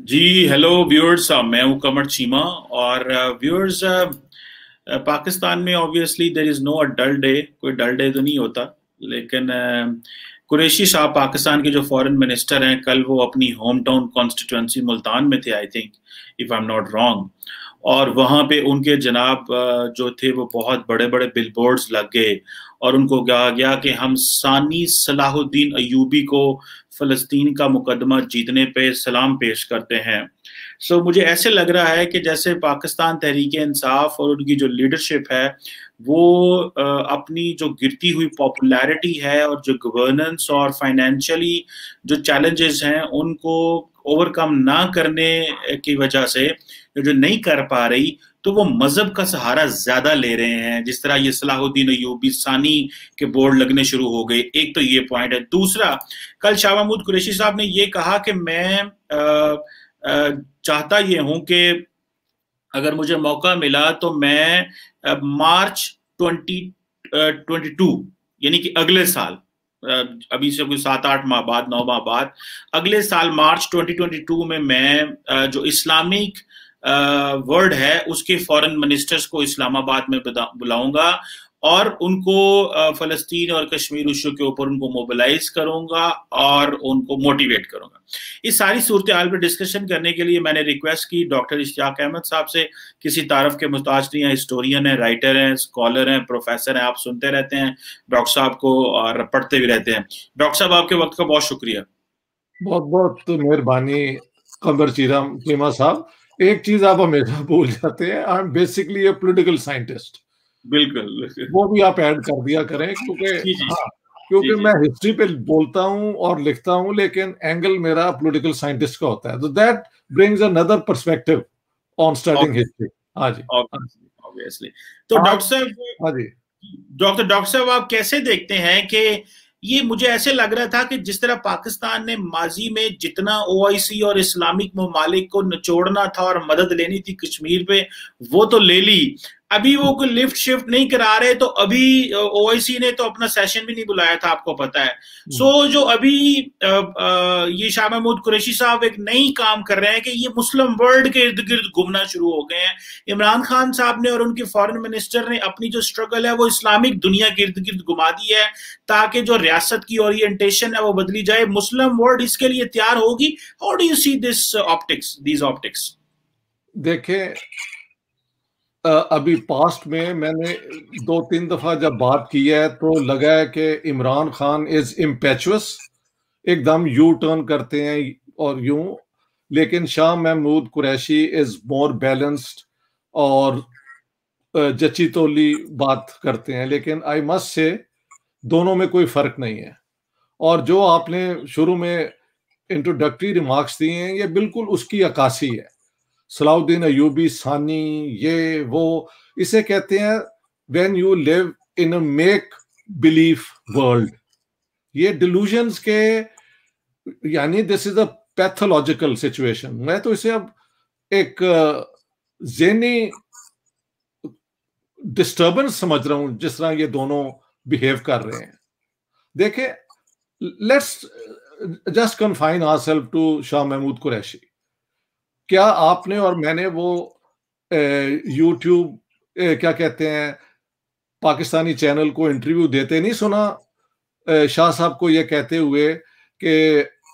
जी hello viewers uh, मैं हूँ कमर चीमा और व्यूअर्स uh, uh, पाकिस्तान में obviously there is no a dull day कोई डल डे तो नहीं होता लेकिन कुरेशी साहब पाकिस्तान के जो फॉरेन मिनिस्टर हैं कल वो अपनी होम टाउन कॉन्स्टिट्यूंसी मुल्तान में थे I think if I am not wrong और वहाँ पे उनके जनाब जो थे वो बहुत बड़े बड़े बिल लग गए और उनको कहा गया कि हम सानी सलाहुद्दीन अयूबी को फ़लस्तीन का मुकदमा जीतने पे सलाम पेश करते हैं सो so, मुझे ऐसे लग रहा है कि जैसे पाकिस्तान तहरीक इंसाफ और उनकी जो लीडरशिप है वो अपनी जो गिरती हुई पॉपुलैरिटी है और जो गवर्नेंस और फाइनेंशियली जो चैलेंजेस हैं उनको ओवरकम ना करने की वजह से जो नहीं कर पा रही तो वो मजहब का सहारा ज्यादा ले रहे हैं जिस तरह ये सलाहुद्दीन यूबी सानी के बोर्ड लगने शुरू हो गए एक तो ये पॉइंट है दूसरा कल शाह महमूद कुरेशी साहब ने ये कहा कि मैं आ, आ, चाहता ये हूं कि अगर मुझे मौका मिला तो मैं आ, मार्च ट्वेंटी ट्वेंटी टू यानी कि अगले साल अभी से कोई सात आठ माह बाद नौ माह बाद अगले साल मार्च 2022 में मैं जो इस्लामिक वर्ड है उसके फॉरेन मिनिस्टर्स को इस्लामाबाद में बुलाऊंगा और उनको फलस्तीन और कश्मीर इशू के ऊपर उनको मोबिलाइज करूंगा और उनको मोटिवेट करूंगा इस सारी सूरत हाल पर डिस्कशन करने के लिए मैंने रिक्वेस्ट की डॉक्टर इश्ताक अहमद साहब से किसी तारफ के मुताज नहीं है हिस्टोरियन है राइटर हैं स्कॉलर हैं प्रोफेसर हैं आप सुनते रहते हैं डॉक्टर साहब को और पढ़ते भी रहते हैं डॉक्टर साहब आपके वक्त का बहुत शुक्रिया बहुत बहुत मेहरबानी कमर चीराम साहब एक चीज आप हमेशा भूल जाते हैं I am basically a political scientist बिल्कुल वो भी आप ऐड कर दिया करें हाँ, क्योंकि हाँ, हाँ, क्योंकि मैं हिस्ट्री पे बोलता हूँ और लिखता हूँ लेकिन एंगल मेरा पोलिटिकल साइंटिस्ट का होता है तो that brings another perspective on studying history हाँ जी ऑब्वियसली तो डॉक्टर साहब हाँ जी डॉक्टर डॉक्टर साहब आप कैसे देखते हैं कि ये मुझे ऐसे लग रहा था कि जिस तरह पाकिस्तान ने माजी में जितना ओ और इस्लामिक ममालिक को निचोड़ना था और मदद लेनी थी कश्मीर पे वो तो ले ली अभी वो कोई लिफ्ट शिफ्ट नहीं करा रहे तो अभी ओआईसी ने तो अपना सेशन भी नहीं बुलाया था आपको पता है सो हम्म। so, जो अभी आ, आ, ये शाह महमूद कुरैशी साहब एक नई काम कर रहे हैं कि ये मुस्लिम वर्ल्ड के इर्द गिर्द घूमना शुरू हो गए हैं इमरान खान साहब ने और उनके फॉरेन मिनिस्टर ने अपनी जो स्ट्रगल है वो इस्लामिक दुनिया के इर्द गिर्द घुमा दी है ताकि जो रियासत की ओरिएंटेशन है वो बदली जाए मुस्लिम वर्ल्ड इसके लिए तैयार होगी how do you see this optics these optics देखें अभी पास्ट में मैंने दो तीन दफा जब बात की है तो लगा है कि इमरान खान इज इम्पेचुअस एकदम यू टर्न करते हैं और यूं लेकिन Shah Mahmood Qureshi is more balanced और जची तोली बात करते हैं लेकिन आई मस्ट से दोनों में कोई फर्क नहीं है और जो आपने शुरू में इंट्रोडक्टरी रिमार्क्स दिए हैं ये बिल्कुल उसकी अक्सी है सलाउद्दीन अयूबी सानी ये वो इसे कहते हैं when you live in make belief world ये डिलूजन्स के यानी this is a pathological situation मैं तो इसे अब एक जेनी डिस्टर्बेंस समझ रहा हूं जिस तरह ये दोनों बिहेव कर रहे हैं देखे let's just confine our self to Shah Mahmood Qureshi क्या आपने और मैंने वो यूट्यूब क्या कहते हैं पाकिस्तानी चैनल को इंटरव्यू देते नहीं सुना शाह साहब को ये कहते हुए कि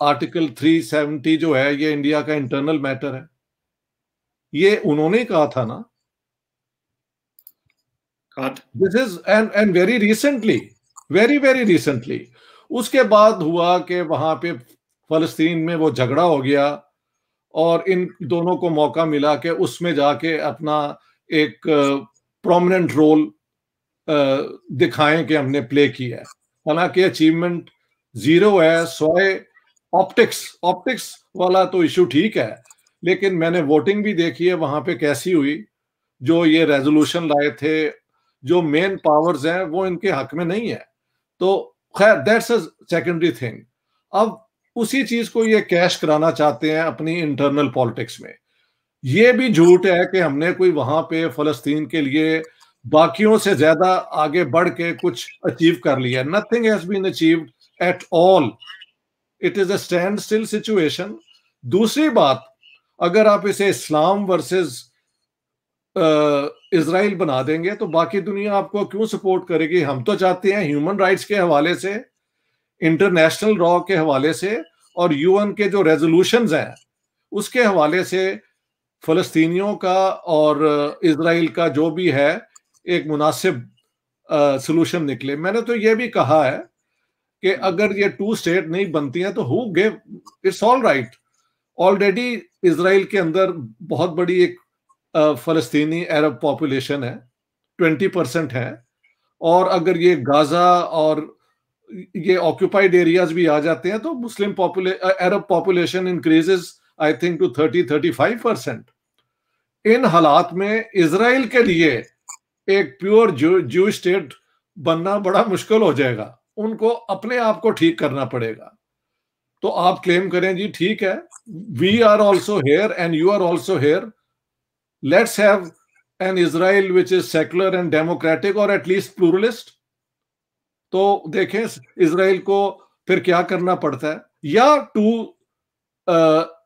आर्टिकल 370 जो है ये इंडिया का इंटरनल मैटर है ये उन्होंने कहा था ना this is and and very recently very very recently उसके बाद हुआ कि वहां पे फलस्तीन में वो झगड़ा हो गया और इन दोनों को मौका मिला कि उसमें जाके अपना एक प्रोमिनेंट रोल दिखाएं कि हमने प्ले किया है हालांकि अचीवमेंट जीरो है सोए ऑप्टिक्स ऑप्टिक्स वाला तो इशू ठीक है लेकिन मैंने वोटिंग भी देखी है वहां पे कैसी हुई जो ये रेजोल्यूशन लाए थे जो मेन पावर्स हैं वो इनके हक में नहीं है तो खैर दैट्स अ सेकेंडरी थिंग अब उसी चीज को ये कैश कराना चाहते हैं अपनी इंटरनल पॉलिटिक्स में ये भी झूठ है कि हमने कोई वहां पे फलस्तीन के लिए बाकियों से ज्यादा आगे बढ़ के कुछ अचीव कर लिया nothing has been achieve at all it is a stand still situation दूसरी बात अगर आप इसे इस्लाम वर्सेस इसराइल बना देंगे तो बाकी दुनिया आपको क्यों सपोर्ट करेगी हम तो चाहते हैं ह्यूमन राइट्स के हवाले से इंटरनेशनल रॉ के हवाले से और यूएन के जो रेजोल्यूशन हैं उसके हवाले से फलस्तीनियों का और इसराइल का जो भी है एक मुनासिब सोलूशन निकले मैंने तो ये भी कहा है कि हम्म। अगर ये टू स्टेट नहीं बनती हैं तो who give it's all right already Israel के अंदर बहुत बड़ी एक फलस्तीनी अरब पॉपुलेशन है ट्वेंटी परसेंट है और अगर ये गाजा और ये ऑक्यूपाइड एरियाज भी आ जाते हैं तो Muslim Arab population increases I think to thirty thirty five percent इन हालात में इसराइल के लिए एक प्योर जू स्टेट बनना बड़ा मुश्किल हो जाएगा उनको अपने आप को ठीक करना पड़ेगा तो आप क्लेम करें जी ठीक है we are also here and you are also here let's have an Israel which is secular and democratic और एटलीस्ट प्लूरलिस्ट तो देखें इसराइल को फिर क्या करना पड़ता है या टू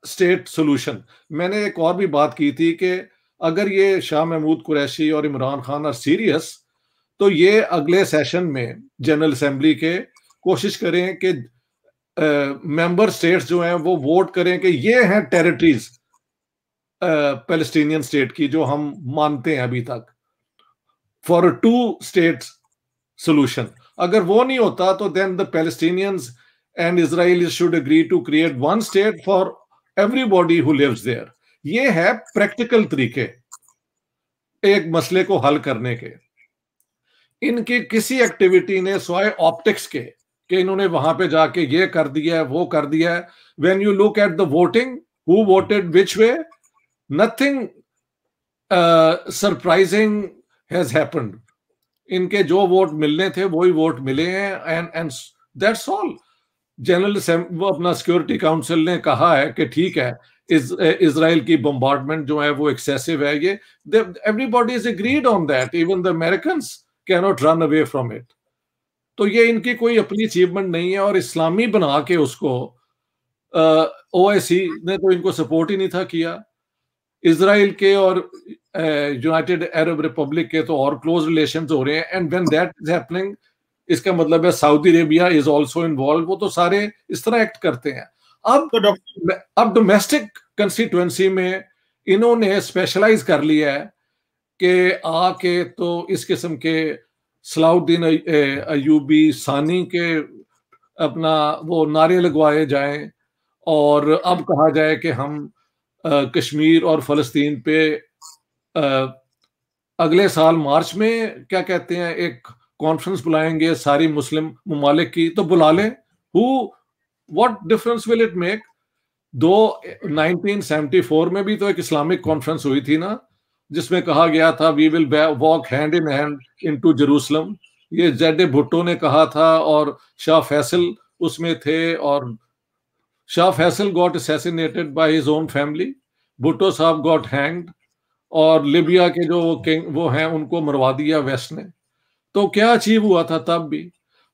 स्टेट सोल्यूशन मैंने एक और भी बात की थी कि अगर ये शाह महमूद कुरैशी और इमरान खान आर सीरियस तो ये अगले सेशन में जनरल असम्बली के कोशिश करें कि मेंबर स्टेट्स जो हैं वो वोट करें कि ये हैं टेरिटरीज पेलस्टीनियन स्टेट की जो हम मानते हैं अभी तक फॉर टू स्टेट सोल्यूशन अगर वो नहीं होता तो then the Palestinians and Israel should agree to create one state for everybody who lives there ये है प्रैक्टिकल तरीके एक मसले को हल करने के इनकी किसी एक्टिविटी ने सोए ऑप्टिक्स के कि इन्होंने वहां पे जाके ये कर दिया है वो कर दिया है when you look at the voting who voted which way nothing surprising has happened इनके जो वोट मिलने थे वही वोट मिले हैं and and that's all general वो अपना सिक्योरिटी काउंसिल ने कहा है कि ठीक है इस इसराइल की बम्बार्डमेंट जो है वो एक्सेसिव है ये everybody is agreed on that even the American cannot run away from it तो ये इनकी कोई अपनी अचीवमेंट नहीं है और इस्लामी बना के उसको ओ uh, ने तो इनको सपोर्ट ही नहीं था किया इसराइल के और यूनाइटेड अरब रिपब्लिक के तो और क्लोज रिलेशन हो रहे हैं and when that is happening इसका मतलब है Saudi Arabia is also involve वो तो सारे इस तरह एक्ट करते हैं अब तो अब डोमेस्टिक कंस्टिट्यूएंसी में इन्होंने स्पेशलाइज कर लिया है कि आके तो इस किस्म के सलाउद्दीन अयूबी सानी के अपना वो नारे लगवाए जाएं और अब कहा जाए कि हम कश्मीर और फलस्तीन पे अगले साल मार्च में क्या कहते हैं एक कॉन्फ्रेंस बुलाएंगे सारी मुस्लिम ममालिक की तो बुला लें who what difference will it make दो 1974 में भी तो एक इस्लामिक कॉन्फ्रेंस हुई थी ना जिसमें कहा गया था we will walk hand in hand into Jerusalem ये जेड भुट्टो ने कहा था और शाह फैसल उसमें थे और Shah Faisal got assassinated by his own family. Bhutto Saab got hanged. और लिबिया के जो किंग वो हैं उनको मरवा दिया वेस्ट ने तो क्या अचीव हुआ था तब भी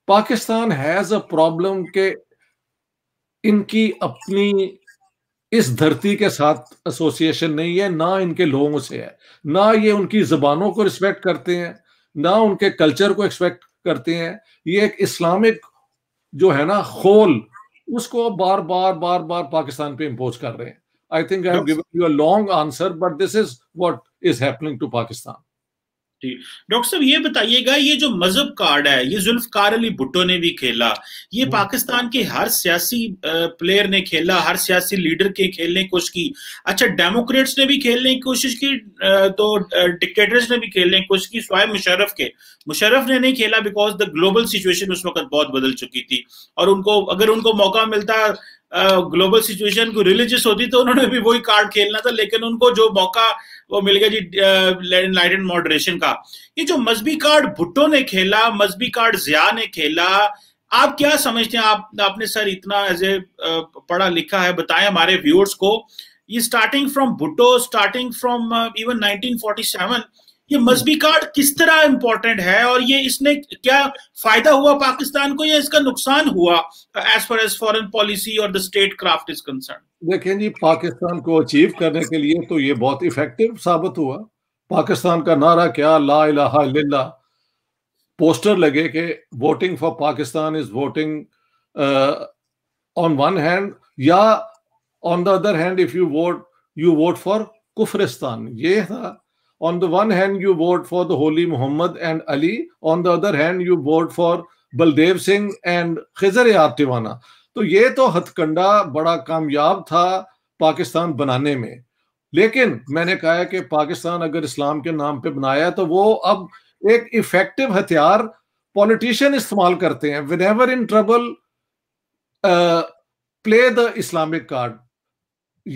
पाकिस्तान हैज अ प्रॉब्लम के इनकी अपनी इस धरती के साथ एसोसिएशन नहीं है ना इनके लोगों से है ना ये उनकी जबानों को रिस्पेक्ट करते हैं ना उनके कल्चर को एक्सपेक्ट करते हैं ये एक इस्लामिक जो है ना खोल उसको बार बार बार बार पाकिस्तान पे इम्पोज कर रहे हैं I think I have given you a long answer but this is what is happening to Pakistan doctor साहब ये बताइएगा ये जो मजहब कार्ड है ये जुल्फकार अली भुट्टो ने भी खेला ये हम्म। पाकिस्तान के हर सियासी प्लेयर ने खेला हर सियासी लीडर के खेलने की कोशिश की अच्छा डेमोक्रेट्स ने भी खेलने की कोशिश की तो डिक्टेटर्स ने भी खेलने की कोशिश की स्वाय मुशरफ के मुशरफ ने नहीं खेला बिकॉज द ग्लोबल सिचुएशन उस वक्त बहुत बदल चुकी थी और उनको अगर उनको मौका मिलता ग्लोबल सिचुएशन को रिलीजियस होती तो उन्होंने भी वही कार्ड खेलना था लेकिन उनको जो मौका वो मिल गया जी लाइट एंड मॉडरेशन का ये जो मजहबी कार्ड भुट्टो ने खेला मजहबी कार्ड जिया ने खेला आप क्या समझते हैं आप आपने सर इतना एज ए पढ़ा लिखा है बताएं हमारे व्यूअर्स को ये starting from Bhutto starting from even nineteen ये मजहबी कार्ड किस तरह इंपॉर्टेंट है और ये इसने क्या फायदा हुआ पाकिस्तान को या इसका नुकसान हुआ as far as foreign policy और the state craft is concern देखें जी पाकिस्तान को अचीव करने के लिए तो ये बहुत इफेक्टिव साबित हुआ पाकिस्तान का नारा क्या ला इला पोस्टर लगे कि voting for Pakistan is voting on one hand या on the other hand if you vote you vote for कुफरिस्तान ये था on the one hand you vote for the holy muhammad and ali on the other hand you vote for Baldev Singh and Khizar याब तिवाना तो ये तो हथकंडा बड़ा कामयाब था पाकिस्तान बनाने में लेकिन मैंने कहा है कि पाकिस्तान अगर इस्लाम के नाम पे बनाया तो वो अब एक इफेक्टिव हथियार पॉलिटिशियन इस्तेमाल करते हैं whenever in trouble play the Islamic card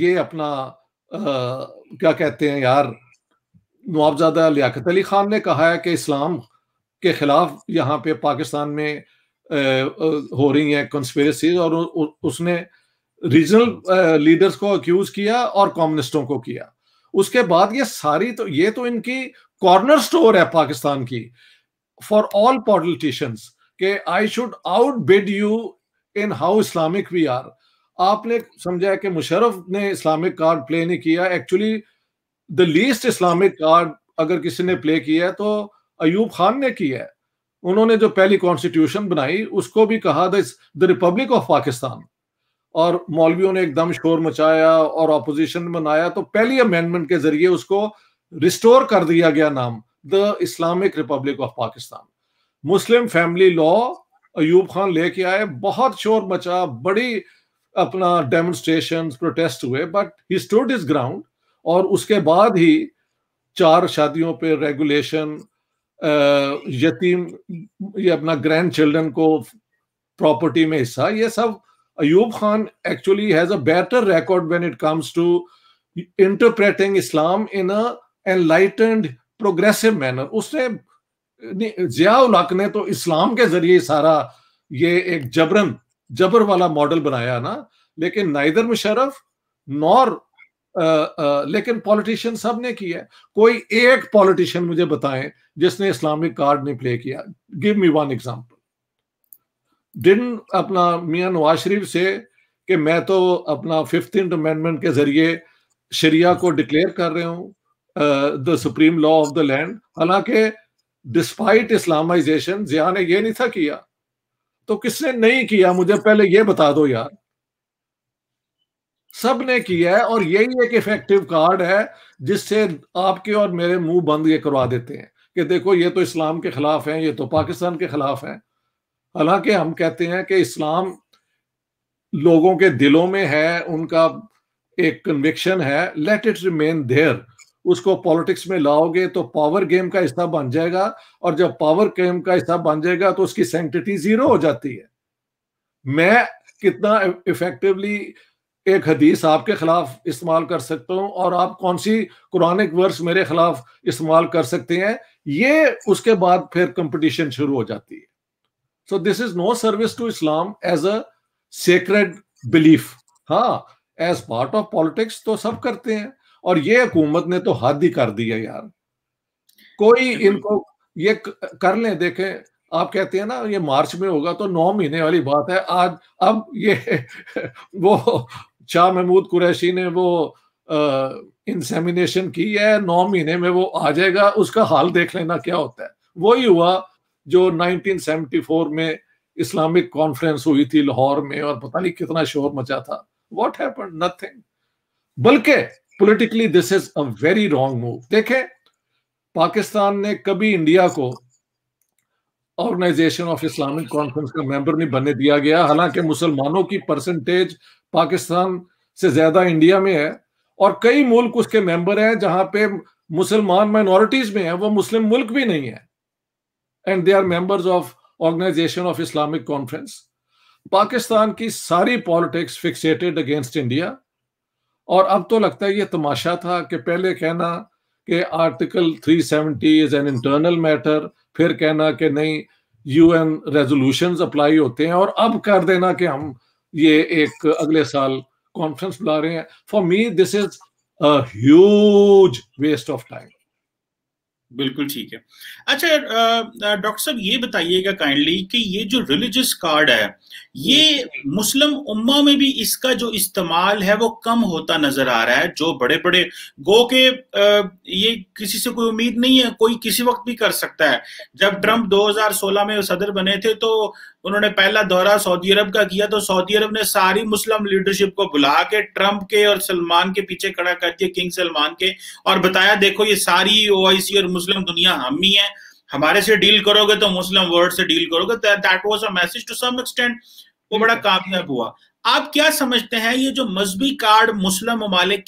ये अपना uh, क्या कहते हैं यार नवाबजादा लियाकत अली खान ने कहा है कि इस्लाम के खिलाफ यहाँ पे पाकिस्तान में हो रही है कंस्पेरेसीज और उसने रीजनल लीडर्स को अक्यूज किया और कम्युनिस्टों को किया उसके बाद ये सारी तो ये तो इनकी कॉर्नर स्टोर है पाकिस्तान की फॉर ऑल पॉलिटिशियंस के I should outbid you in how Islamic we are आपने समझा कि मुशरफ ने इस्लामिक कार्ड प्ले नहीं किया actually the least Islamic card अगर किसी ने प्ले किया है तो अयूब खान ने किया है उन्होंने जो पहली कॉन्स्टिट्यूशन बनाई उसको भी कहा द रिपब्लिक ऑफ पाकिस्तान और मौलवियों ने एकदम शोर मचाया और अपोजिशन बनाया तो पहली अमेंडमेंट के जरिए उसको रिस्टोर कर दिया गया नाम the Islamic republic of Pakistan Muslim family law Ayub Khan लेके आए बहुत शोर मचा बड़ी अपना डेमोन्स्ट्रेशन प्रोटेस्ट हुए but he stood his ground और उसके बाद ही चार शादियों पे रेगुलेशन यतीम ये अपना ग्रैंड चिल्ड्रन को प्रॉपर्टी में हिस्सा ये सब Ayub Khan actually has a better record when it comes to interpreting Islam in a enlightened progressive manner उसने जिया उलाक ने तो इस्लाम के जरिए सारा ये एक जबरन जबर वाला मॉडल बनाया ना लेकिन नाइदर मुशरफ नॉर आ, आ, लेकिन पॉलिटिशियन सब ने किया है कोई एक पॉलिटिशियन मुझे बताएं जिसने इस्लामिक कार्ड नहीं प्ले किया गिव मी वन एग्जांपल दिन अपना मियां नवाज शरीफ से कि मैं तो अपना फिफ्थ अमेंडमेंट के जरिए शरिया को डिक्लेयर कर रहे हूँ the supreme law of the land हालांकि डिस्पाइट इस्लामाइजेशन जिया ने यह नहीं था किया तो किसने नहीं किया मुझे पहले यह बता दो यार सब ने किया है और यही एक इफेक्टिव कार्ड है जिससे आपके और मेरे मुंह बंद ये करवा देते हैं कि देखो ये तो इस्लाम के खिलाफ है ये तो पाकिस्तान के खिलाफ है हालांकि हम कहते हैं कि इस्लाम लोगों के दिलों में है उनका एक कन्विक्शन है लेट इट रिमेन देयर उसको पॉलिटिक्स में लाओगे तो पावर गेम का हिस्सा बन जाएगा और जब पावर गेम का हिस्सा बन जाएगा तो उसकी सेंटिटी जीरो हो जाती है मैं कितना इफेक्टिवली एक हदीस आपके खिलाफ इस्तेमाल कर सकता हूँ और आप कौन सी कुरानिक वर्स मेरे खिलाफ इस्तेमाल कर सकते हैं ये उसके बाद फिर कंपटीशन शुरू हो जाती है so this is no service to Islam as a sacred belief हाँ एज पार्ट ऑफ पॉलिटिक्स तो सब करते हैं और ये हुकूमत ने तो हद ही कर दी है यार कोई इनको ये कर लें देखें आप कहते हैं ना ये मार्च में होगा तो नौ महीने वाली बात है आज अब ये वो शाह महमूद कुरैशी ने वो इंसेमिनेशन की है नौ महीने में वो आ जाएगा उसका हाल देख लेना क्या होता है वही हुआ जो 1974 में इस्लामिक कॉन्फ्रेंस हुई थी लाहौर में और पता नहीं कितना शोर मचा था वॉट हैपन नथिंग बल्कि politically this is a very wrong move देखें पाकिस्तान ने कभी इंडिया को ऑर्गेनाइजेशन ऑफ इस्लामिक कॉन्फ्रेंस का मेंबर नहीं बनने दिया गया हालांकि मुसलमानों की परसेंटेज पाकिस्तान से ज्यादा इंडिया में है और कई मुल्क उसके मेंबर हैं जहां पे मुसलमान माइनॉरिटीज में है वो मुस्लिम मुल्क भी नहीं है and they are members of Organisation of Islamic Conference Pakistan की सारी पॉलिटिक्स फिक्सेटेड अगेंस्ट इंडिया और अब तो लगता है ये तमाशा था कि पहले कहना कि article 370 is an internal matter फिर कहना कि नहीं यूएन रेजोल्यूशंस अप्लाई होते हैं और अब कर देना कि हम ये एक अगले साल कॉन्फ्रेंस बुला रहे हैं for me this is huge waste of time बिल्कुल ठीक है अच्छा डॉक्टर साहब ये बताइएगा काइंडली कि ये जो रिलीजियस कार्ड है ये मुस्लिम उम्मा में भी इसका जो इस्तेमाल है वो कम होता नजर आ रहा है जो बड़े बड़े गो के ये किसी से कोई उम्मीद नहीं है कोई किसी वक्त भी कर सकता है जब ट्रंप 2016 में सदर बने थे तो उन्होंने पहला दौरा सऊदी अरब का किया तो सऊदी अरब ने सारी मुस्लिम लीडरशिप को बुला के ट्रंप के और सलमान के पीछे खड़ा कर दिया किंग सलमान के और बताया देखो ये सारी ओ और मुस्लिम दुनिया हम ही है हमारे से डील करोगे तो मुस्लिम वर्ल्ड से डील करोगे that was a message to some extent वो बड़ा हम्म। कामयाब हुआ आप क्या समझते हैं ये जो मजहबी कार्ड मुस्लिम ममालिक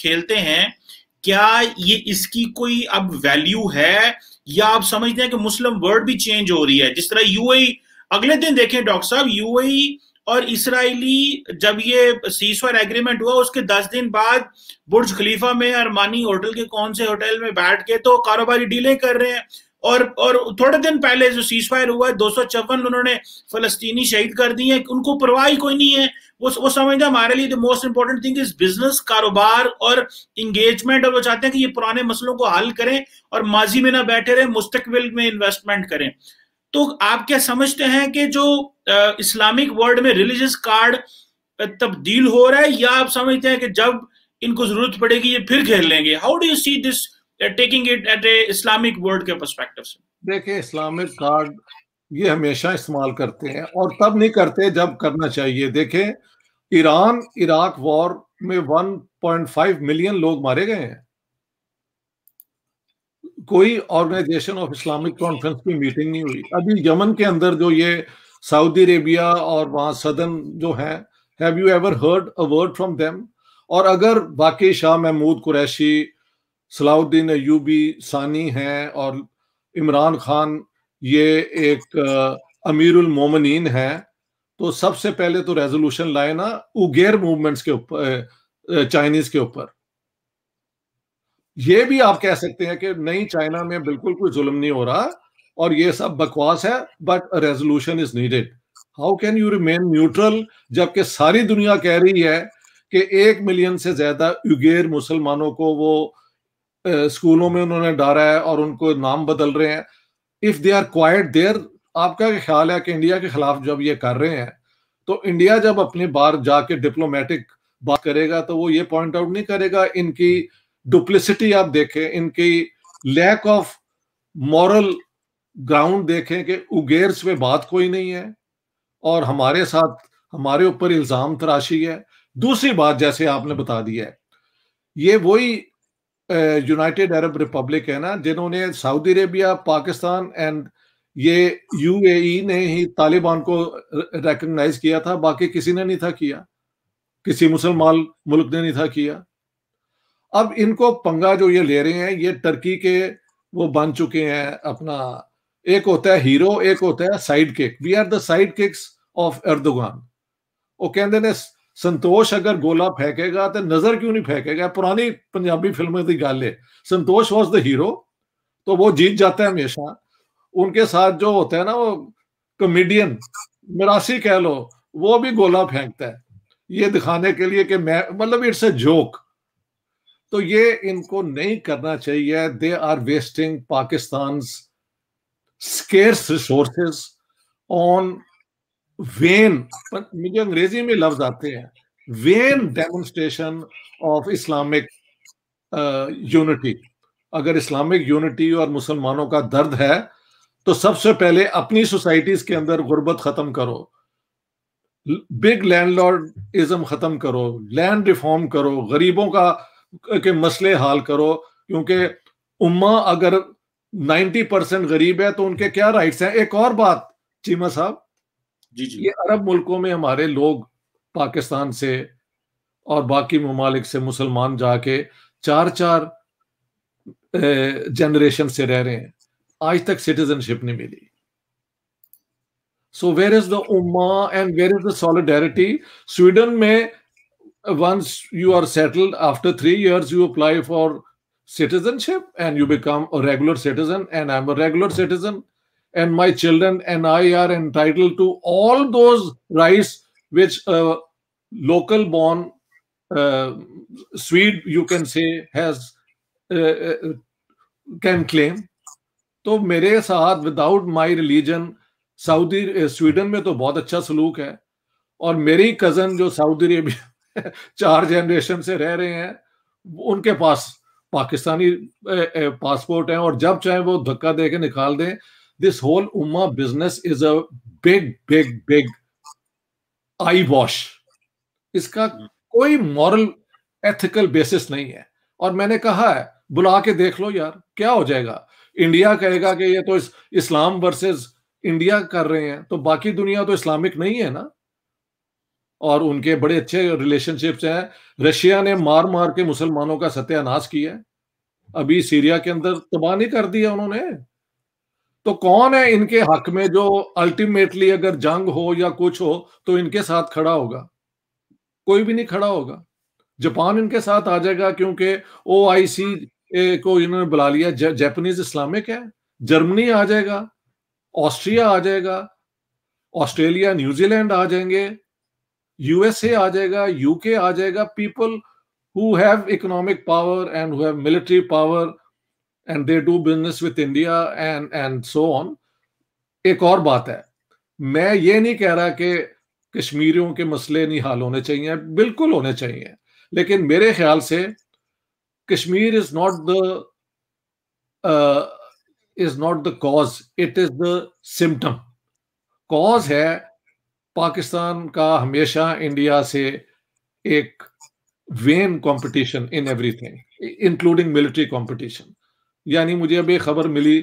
खेलते हैं क्या ये इसकी कोई अब वैल्यू है या आप समझते हैं कि मुस्लिम वर्ल्ड भी चेंज हो रही है जिस तरह यूएई अगले दिन देखें डॉक्टर साहब यूएई और इसराइली जब ये सीसवर एग्रीमेंट हुआ उसके दस दिन बाद बुर्ज खलीफा में अरमानी होटल के कौन से होटल में बैठ के तो कारोबारी डीले कर रहे हैं और और थोड़े दिन पहले जो सीजफायर हुआ है दो उन्होंने फलस्तीनी शहीद कर दिए हैं उनको परवाह ही कोई नहीं है वो वो समझते हैं हमारे लिए the most important thing is business कारोबार और इंगेजमेंट और वो चाहते हैं कि ये पुराने मसलों को हल करें और माजी में ना बैठे रहे मुस्तकबिल में इन्वेस्टमेंट करें तो आप क्या समझते हैं कि जो इस्लामिक वर्ल्ड में रिलीजियस कार्ड तब्दील हो रहा है या आप समझते हैं कि जब इनको जरूरत पड़ेगी ये फिर खेल लेंगे how do you see this taking it at a Islamic world के परस्पेक्टिव से देखिए इस्लामिक कार्ड ये हमेशा इस्तेमाल करते हैं और तब नहीं करते जब करना चाहिए देखें ईरान इराक वॉर में 1.5 मिलियन लोग मारे गए हैं कोई ऑर्गेनाइजेशन ऑफ इस्लामिक कॉन्फ्रेंस की मीटिंग नहीं हुई अभी यमन के अंदर जो ये सऊदी अरेबिया और वहाँ सदन जो है have you ever heard a word from them और अगर वाकई शाह महमूद कुरैशी सलाउद्दीन यूबी सानी हैं और इमरान खान ये एक अमीरुल मोमिनीन हैं तो सबसे पहले तो रेजोल्यूशन लाए ना उगेर मूवमेंट्स के ऊपर चाइनीज के ऊपर ये भी आप कह सकते हैं कि नहीं चाइना में बिल्कुल कोई जुल्म नहीं हो रहा और ये सब बकवास है but resolution is needed how can you remain neutral जबकि सारी दुनिया कह रही है कि एक मिलियन से ज्यादा उगेर मुसलमानों को वो स्कूलों में उन्होंने डाला है और उनको नाम बदल रहे हैं if they are quite there आपका ख्याल है कि इंडिया के खिलाफ जब ये कर रहे हैं तो इंडिया जब अपने बाहर जाके डिप्लोमेटिक बात करेगा तो वो ये पॉइंट आउट नहीं करेगा इनकी डुप्लिसिटी आप देखें इनकी लैक ऑफ मॉरल ग्राउंड देखें कि उगेर्स में बात कोई नहीं है और हमारे साथ हमारे ऊपर इल्जाम तराशी है दूसरी बात जैसे आपने बता दिया है ये वही यूनाइटेड अरब रिपब्लिक है ना जिन्होंने सऊदी अरेबिया पाकिस्तान एंड ये यूएई e ने ही तालिबान को रिकग्नाइज किया था बाकी किसी ने नहीं था किया किसी मुसलमान मुल्क ने नहीं था किया अब इनको पंगा जो ये ले रहे हैं ये टर्की के वो बन चुके हैं अपना एक होता है हीरो एक होता है sidekick we are the sidekicks of Erdogan वो कहते ने संतोष अगर गोला फेंकेगा तो नजर क्यों नहीं फेंकेगा पुरानी पंजाबी ਫਿਲਮਾਂ की गल है संतोष वॉज द हीरो तो वो जीत जाता है हमेशा उनके साथ जो होता है ना वो कॉमेडियन मरासी कह लो वो भी गोला फेंकता है ये दिखाने के लिए कि मैं मतलब इट्स अ जोक तो ये इनको नहीं करना चाहिए they are wasting Pakistan scarce resources on vain मुझे अंग्रेजी में लफ्ज आते हैं vain demonstration of Islamic unity अगर इस्लामिक यूनिटी और मुसलमानों का दर्द है तो सबसे पहले अपनी सोसाइटीज के अंदर गुर्बत खत्म करो बिग लैंडलॉर्ड इज्म खत्म करो लैंड रिफॉर्म करो गरीबों का के मसले हाल करो क्योंकि उम्मा अगर 90 परसेंट गरीब है तो उनके क्या राइट्स हैं एक और बात चीमा साहब जी जी ये अरब मुल्कों में हमारे लोग पाकिस्तान से और बाकी ममालिक से मुसलमान जाके चार चार जनरेशन से रह रहे हैं आज तक सिटीजनशिप नहीं मिली so where is the ummah and where is the solidarity Sweden में Uh, once you are settled, after three years, you apply for citizenship and you become a regular citizen. And I'm a regular citizen. And my children and I are entitled to all those rights which a local born uh, Swede, you can say, has uh, uh can claim. तो मेरे साथ without my religion Saudi Sweden में तो बहुत अच्छा सलूक है और मेरी कजन जो सऊदी अरेबिया चार जनरेशन से रह रहे हैं उनके पास पाकिस्तानी पासपोर्ट है और जब चाहे वो धक्का दे के निकाल दें this whole ummah business is a big big big eyewash इसका हम्म। कोई मॉरल एथिकल बेसिस नहीं है और मैंने कहा है बुला के देख लो यार क्या हो जाएगा इंडिया कहेगा कि ये तो इस, इस्लाम वर्सेस इंडिया कर रहे हैं तो बाकी दुनिया तो इस्लामिक नहीं है ना और उनके बड़े अच्छे रिलेशनशिप्स हैं रशिया ने मार मार के मुसलमानों का सत्यानाश किया अभी सीरिया के अंदर तबाह नहीं कर दिया उन्होंने तो कौन है इनके हक में जो अल्टीमेटली अगर जंग हो या कुछ हो तो इनके साथ खड़ा होगा कोई भी नहीं खड़ा होगा जापान इनके साथ आ जाएगा क्योंकि ओ आई सी को इन्होंने बुला लिया जैपनीज इस्लामिक है जर्मनी आ जाएगा ऑस्ट्रिया आ जाएगा ऑस्ट्रेलिया न्यूजीलैंड आ जाएंगे यूएसए आ जाएगा यूके आ जाएगा people who have economic power and who have military power and they do business with India and and so on एक और बात है मैं ये नहीं कह रहा कि कश्मीरियों के मसले नहीं हल होने चाहिए बिल्कुल होने चाहिए लेकिन मेरे ख्याल से Kashmir is not the is not the cause it is the symptom cause है पाकिस्तान का हमेशा इंडिया से एक vain competition in everything including military competition यानी मुझे अब खबर मिली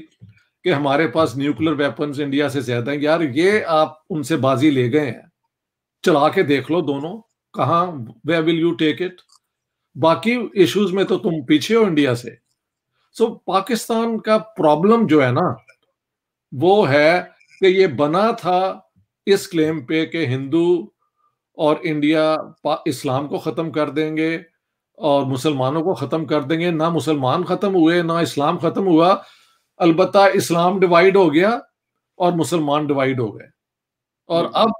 कि हमारे पास न्यूक्लियर वेपन्स इंडिया से ज्यादा हैं यार ये आप उनसे बाजी ले गए हैं चला के देख लो दोनों कहा way will you take it बाकी इश्यूज में तो तुम पीछे हो इंडिया से सो so, पाकिस्तान का प्रॉब्लम जो है ना वो है कि ये बना था इस क्लेम पे कि हिंदू और इंडिया इस्लाम को ख़त्म कर देंगे और मुसलमानों को ख़त्म कर देंगे ना मुसलमान ख़त्म हुए ना इस्लाम ख़त्म हुआ अलबत् इस्लाम डिवाइड हो गया और मुसलमान डिवाइड हो गए और हम्म। अब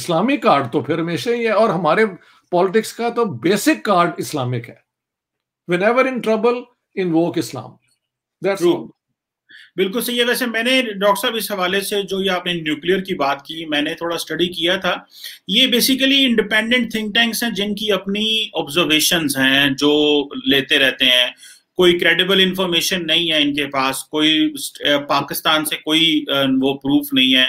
इस्लामी कार्ड तो फिर हमेशा ही है और हमारे पॉलिटिक्स का तो बेसिक कार्ड इस्लामिक है whenever in trouble invoke Islam that's बिल्कुल सही है वैसे मैंने डॉक्टर साहब इस हवाले से जो ये आपने न्यूक्लियर की बात की मैंने थोड़ा स्टडी किया था ये बेसिकली इंडिपेंडेंट थिंक टैंक्स हैं जिनकी अपनी ऑब्जर्वेशन हैं जो लेते रहते हैं कोई क्रेडिबल इंफॉर्मेशन नहीं है इनके पास कोई पाकिस्तान से कोई वो प्रूफ नहीं है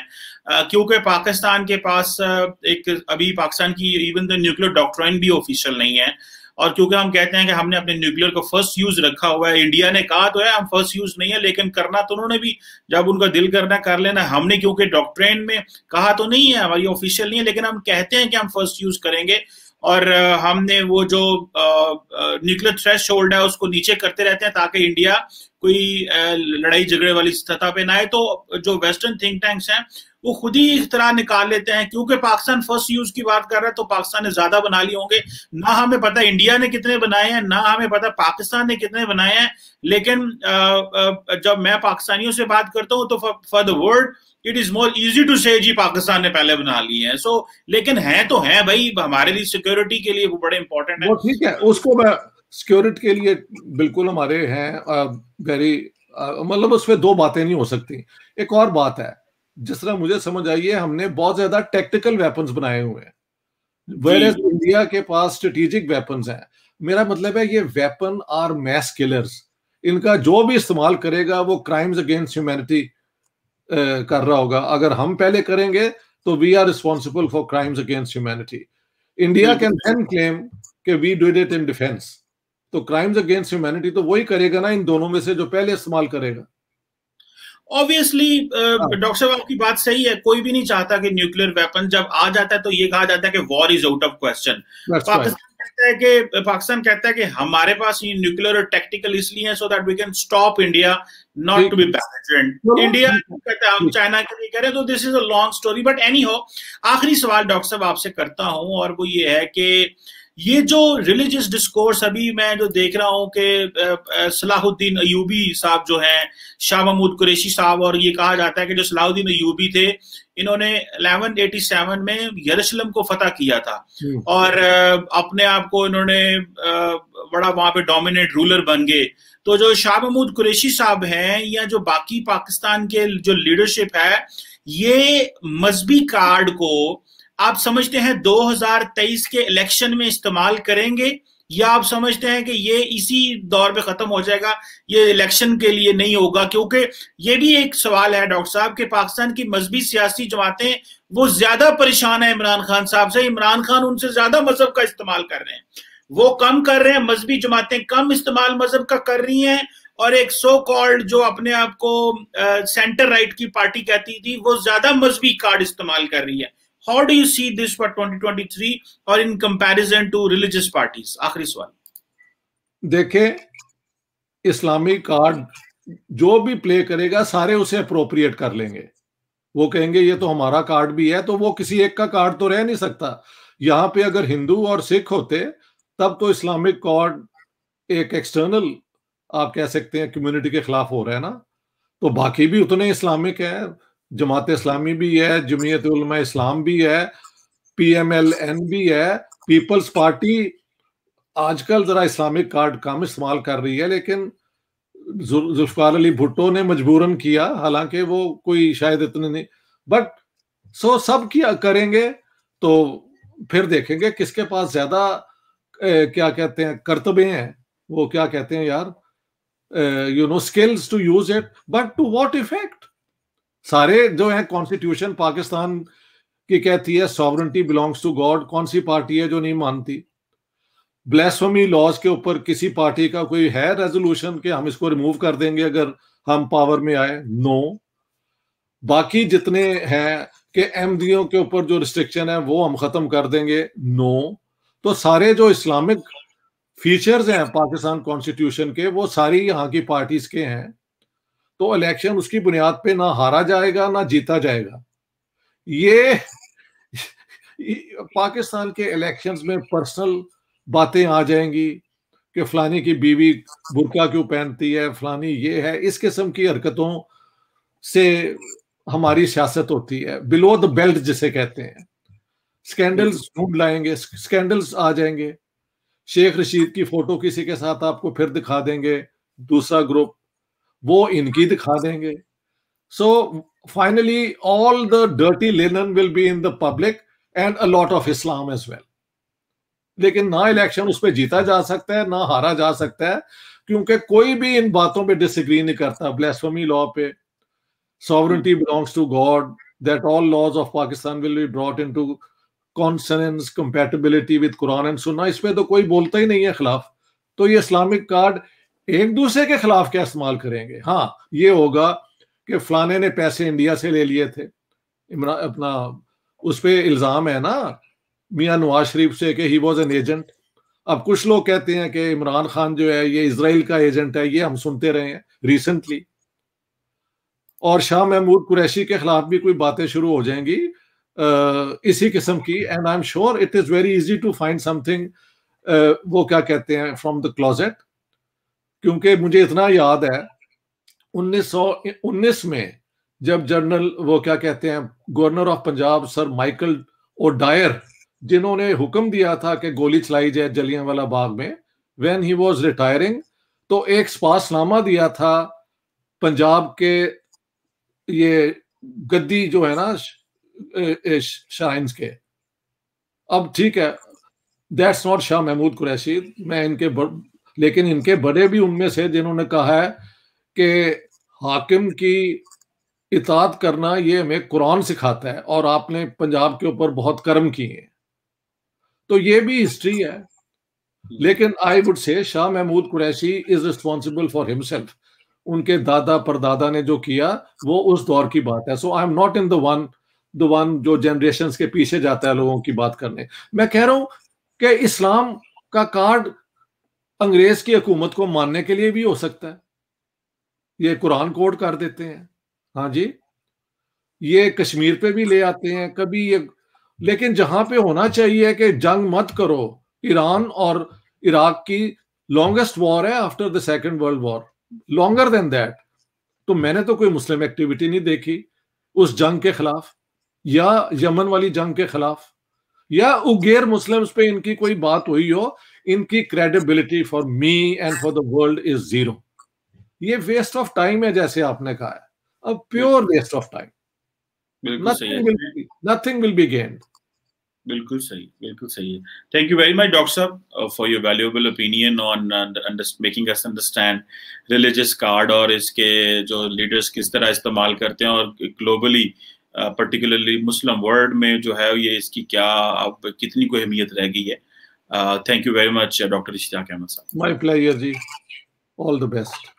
क्योंकि पाकिस्तान के पास एक अभी पाकिस्तान की इवन द न्यूक्लियर डॉक्ट्राइन भी ऑफिशियल नहीं है और क्योंकि हम कहते हैं कि हमने अपने न्यूक्लियर को फर्स्ट यूज रखा हुआ है इंडिया ने कहा तो है हम फर्स्ट यूज नहीं है लेकिन करना तो उन्होंने भी जब उनका दिल करना कर लेना हमने क्योंकि डॉक्ट्रेन में कहा तो नहीं है हमारी ऑफिशियल नहीं है लेकिन हम कहते हैं कि हम फर्स्ट यूज करेंगे और हमने वो जो न्यूक्लियर थ्रेश होल्ड है उसको नीचे करते रहते हैं ताकि इंडिया कोई लड़ाई झगड़े वाली सतह पे ना आए तो जो वेस्टर्न थिंक टैंक्स हैं वो खुद ही तरह निकाल लेते हैं क्योंकि पाकिस्तान फर्स्ट यूज की बात कर रहा है तो पाकिस्तान ने ज्यादा बना लिए होंगे ना हमें पता इंडिया ने कितने बनाए हैं ना हमें पता पाकिस्तान ने कितने बनाए हैं लेकिन जब मैं पाकिस्तानियों से बात करता हूँ तो for the world it is more easy to say जी पाकिस्तान ने पहले बना लिए हैं सो लेकिन है तो है भाई हमारे लिए सिक्योरिटी के लिए वो बड़े इंपॉर्टेंट है ठीक है उसको मैं सिक्योरिटी के लिए बिल्कुल हमारे हैं वेरी मतलब उसमें दो बातें नहीं हो सकती एक और बात है जिस तरह मुझे समझ आई है हमने बहुत ज्यादा टेक्टिकल वेपन्स बनाए हुए हैं वेर एज इंडिया के पास स्ट्रेटेजिक वेपन्स हैं मेरा मतलब है ये वेपन आर मैस किलर्स इनका जो भी इस्तेमाल करेगा वो क्राइम्स अगेंस्ट ह्यूमैनिटी कर रहा होगा अगर हम पहले करेंगे तो we are responsible for crimes against humanity India can then claim के we did it in defence तो क्राइम्स अगेंस्ट ह्यूमैनिटी तो वही करेगा ना इन दोनों में से जो पहले इस्तेमाल करेगा ऑब्वियसली डॉक्टर साहब आपकी बात सही है कोई भी नहीं चाहता कि न्यूक्लियर वेपन जब आ जाता है तो ये कहा जाता है कि war is out of question Pakistan कहता है कि पाकिस्तान कहता है कि हमारे पास ये न्यूक्लियर टेक्टिकल इसलिए है so that we can stop India not to be violent India कहता है हम चाइना के लिए करें तो this is a long story but anyhow आखिरी सवाल डॉक्टर साहब आपसे करता हूं और वो ये है कि ये जो रिलीजियस डिस्कोर्स अभी मैं जो देख रहा हूँ कि सलाहुद्दीन अयूबी साहब जो हैं शाह महमूद कुरेशी साहब और ये कहा जाता है कि जो सलाहुद्दीन अयूबी थे इन्होंने 1187 में यरूशलेम को फतह किया था हम्म। और अपने आप को इन्होंने बड़ा वहां पे डोमिनेट रूलर बन गए तो जो शाह महमूद कुरेशी साहब हैं या जो बाकी पाकिस्तान के जो लीडरशिप है ये मजहबी कार्ड को आप समझते हैं 2023 के इलेक्शन में इस्तेमाल करेंगे या आप समझते हैं कि ये इसी दौर में खत्म हो जाएगा ये इलेक्शन के लिए नहीं होगा क्योंकि ये भी एक सवाल है डॉक्टर साहब कि पाकिस्तान की मजहबी सियासी जमातें वो ज्यादा परेशान है इमरान खान साहब से इमरान खान उनसे ज्यादा मजहब का इस्तेमाल कर रहे हैं वो कम कर रहे हैं मजहबी जमातें कम इस्तेमाल मजहब का कर रही हैं और एक सो कॉल्ड जो अपने आप को सेंटर राइट की पार्टी कहती थी वो ज्यादा मजहबी कार्ड इस्तेमाल कर रही है how do you see this for 2023 और in comparison to religious parties आखिरी सवाल देखे इस्लामी कार्ड जो भी प्ले करेगा सारे उसे अप्रोप्रिएट कर लेंगे वो कहेंगे ये तो हमारा कार्ड भी है तो वो किसी एक का कार्ड तो रह नहीं सकता यहाँ पे अगर हिंदू और सिख होते तब तो इस्लामिक कार्ड एक एक्सटर्नल आप कह सकते हैं कम्युनिटी के खिलाफ हो रहा है ना तो बाकी भी उतने इस्लामिक है जमात इस्लामी भी है जमीयत उलमा इस्लाम भी है पी एम एल एन भी है पीपल्स पार्टी आजकल जरा इस्लामिक कार्ड काम इस्तेमाल कर रही है लेकिन जुल्फकार अली भुट्टो ने मजबूरन किया हालांकि वो कोई शायद इतने नहीं बट सो सब किया करेंगे तो फिर देखेंगे किसके पास ज्यादा क्या कहते हैं कर्तव्य हैं वो क्या कहते हैं यार you know skills to use it but to what effect सारे जो है कॉन्स्टिट्यूशन पाकिस्तान की कहती है सॉवरिटी बिलोंग्स टू गॉड कौन सी पार्टी है जो नहीं मानती ब्लैसमी लॉज के ऊपर किसी पार्टी का कोई है रेजोल्यूशन के हम इसको रिमूव कर देंगे अगर हम पावर में आए नो बाकी जितने हैं कि एमडीओ के ऊपर जो रिस्ट्रिक्शन है वो हम खत्म कर देंगे नो तो सारे जो इस्लामिक फीचर्स हैं पाकिस्तान कॉन्स्टिट्यूशन के वो सारी यहाँ की पार्टीज के हैं तो इलेक्शन उसकी बुनियाद पे ना हारा जाएगा ना जीता जाएगा ये पाकिस्तान के इलेक्शंस में पर्सनल बातें आ जाएंगी कि फलानी की बीवी बुरका क्यों पहनती है फलानी ये है इस किस्म की हरकतों से हमारी सियासत होती है बिलो द बेल्ट जिसे कहते हैं स्कैंडल्स ढूंढ लाएंगे स्कैंडल्स आ जाएंगे शेख रशीद की फोटो किसी के साथ आपको फिर दिखा देंगे दूसरा ग्रुप वो इनकी दिखा देंगे so finally all the dirty linen will be in the public and a lot of Islam as well लेकिन ना इलेक्शन उस पर जीता जा सकता है ना हारा जा सकता है क्योंकि कोई भी इन बातों पे डिसग्री नहीं करता ब्लेसफमी लॉ पे sovereignty belongs to God that all laws of Pakistan will be brought into consonance compatibility with Quran and सुना इस पर तो कोई बोलता ही नहीं है खिलाफ तो ये इस्लामिक कार्ड एक दूसरे के खिलाफ क्या इस्तेमाल करेंगे हाँ ये होगा कि फलाने ने पैसे इंडिया से ले लिए थे इमरान अपना उस पर इल्ज़ाम है ना मियाँ नवाज शरीफ से कि ही वॉज एन एजेंट अब कुछ लोग कहते हैं कि इमरान खान जो है ये इसराइल का एजेंट है ये हम सुनते रहे हैं रिसेंटली और शाह महमूद कुरैशी के खिलाफ भी कोई बातें शुरू हो जाएंगी इसी किस्म की and I am sure it is very easy to find something वो क्या कहते हैं फ्रॉम द क्लोजेट क्योंकि मुझे इतना याद है 1919 में जब जनरल वो क्या कहते हैं governor of Punjab sir Michael O Dyer जिन्होंने हुक्म दिया था कि गोली चलाई जाए जलियांवाला बाग में व्हेन ही वाज रिटायरिंग तो एक स्पासनामा दिया था पंजाब के ये गद्दी जो है ना शाइन्स के अब ठीक है दैट्स नॉट शाह महमूद कुरैशी मैं इनके लेकिन इनके बड़े भी उनमें से जिन्होंने कहा है कि हाकिम की इतात करना ये हमें कुरान सिखाता है और आपने पंजाब के ऊपर बहुत कर्म किए तो ये भी हिस्ट्री है लेकिन I would say Shah Mahmood Qureshi is responsible for himself उनके दादा परदादा ने जो किया वो उस दौर की बात है so I am not in the one the one जो जनरेशन के पीछे जाता है लोगों की बात करने मैं कह रहा हूं कि इस्लाम का कार्ड अंग्रेज की हुकूमत को मानने के लिए भी हो सकता है ये कुरान कोड कर देते हैं हाँ जी ये कश्मीर पे भी ले आते हैं कभी ये लेकिन जहां पे होना चाहिए कि जंग मत करो ईरान और इराक की लॉन्गेस्ट वॉर है after the second world war longer than that तो मैंने तो कोई मुस्लिम एक्टिविटी नहीं देखी उस जंग के खिलाफ या यमन वाली जंग के खिलाफ या उगेर मुस्लिम्स पे इनकी कोई बात हुई हो इनकी credibility for me and for the world is zero ये वेस्ट ऑफ टाइम है जैसे आपने कहा है अब pure waste of time nothing will be gain बिल्कुल सही बिल्कुल सही है thank you very much doctor साहब for your valuable opinion on making us understand religious card और इसके जो लीडर्स किस तरह इस्तेमाल करते हैं और ग्लोबली पर्टिकुलरली मुस्लिम वर्ल्ड में जो है ये इसकी क्या अब कितनी को अहमियत रह गई है Uh, thank you very much, uh, Dr. Ishita Kamal. My pleasure, Ji. All the best.